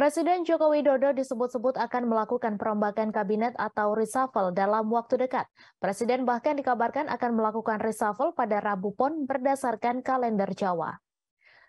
Presiden Joko Widodo disebut-sebut akan melakukan perombakan kabinet atau reshuffle dalam waktu dekat. Presiden bahkan dikabarkan akan melakukan reshuffle pada Rabu Pon berdasarkan kalender Jawa.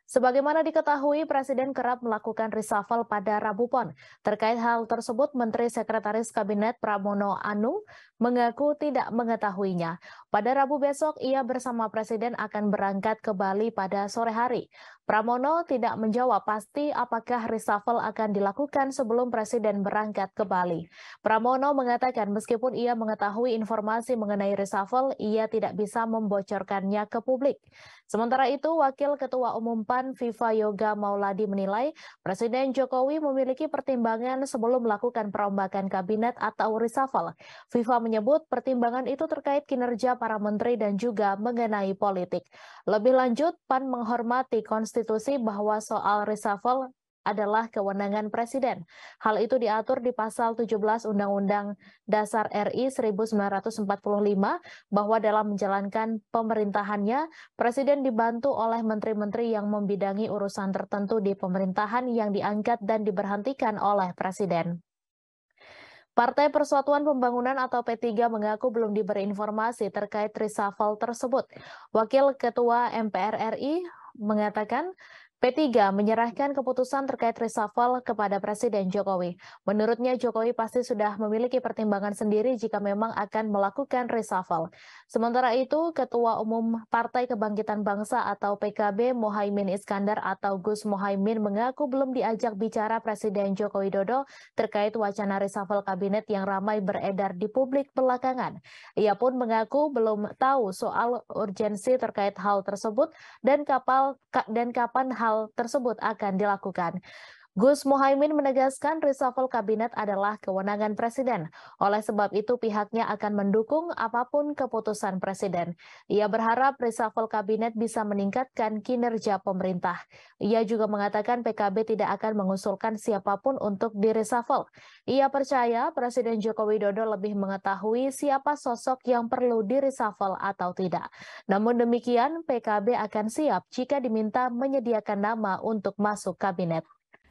Sebagaimana diketahui, Presiden kerap melakukan reshuffle pada Rabu Pon. Terkait hal tersebut, Menteri Sekretaris Kabinet Pramono Anung mengaku tidak mengetahuinya. Pada Rabu besok, ia bersama Presiden akan berangkat ke Bali pada sore hari. Pramono tidak menjawab pasti apakah reshuffle akan dilakukan sebelum Presiden berangkat ke Bali. Pramono mengatakan meskipun ia mengetahui informasi mengenai reshuffle, ia tidak bisa membocorkannya ke publik. Sementara itu, Wakil Ketua Umum PAN Viva Yoga Mauladi menilai Presiden Jokowi memiliki pertimbangan sebelum melakukan perombakan kabinet atau reshuffle. Viva menyebut pertimbangan itu terkait kinerja para menteri dan juga mengenai politik. Lebih lanjut, PAN menghormati konstitusi konstitusi bahwa soal reshuffle adalah kewenangan presiden. Hal itu diatur di pasal 17 Undang-Undang Dasar RI 1945 bahwa dalam menjalankan pemerintahannya, presiden dibantu oleh menteri-menteri yang membidangi urusan tertentu di pemerintahan yang diangkat dan diberhentikan oleh presiden. Partai Persatuan Pembangunan atau P3 mengaku belum diberi informasi terkait reshuffle tersebut. Wakil Ketua MPR RI mengatakan P3 menyerahkan keputusan terkait reshuffle kepada Presiden Jokowi. Menurutnya Jokowi pasti sudah memiliki pertimbangan sendiri jika memang akan melakukan reshuffle. Sementara itu, Ketua Umum Partai Kebangkitan Bangsa atau PKB Mohaimin Iskandar atau Gus Mohaimin mengaku belum diajak bicara Presiden Joko Widodo terkait wacana reshuffle kabinet yang ramai beredar di publik belakangan. Ia pun mengaku belum tahu soal urgensi terkait hal tersebut dan kapal dan kapan hal hal tersebut akan dilakukan. Gus Mohaimin menegaskan reshuffle kabinet adalah kewenangan presiden. Oleh sebab itu pihaknya akan mendukung apapun keputusan presiden. Ia berharap reshuffle kabinet bisa meningkatkan kinerja pemerintah. Ia juga mengatakan PKB tidak akan mengusulkan siapapun untuk di reshuffle. Ia percaya Presiden Joko Widodo lebih mengetahui siapa sosok yang perlu di reshuffle atau tidak. Namun demikian, PKB akan siap jika diminta menyediakan nama untuk masuk kabinet.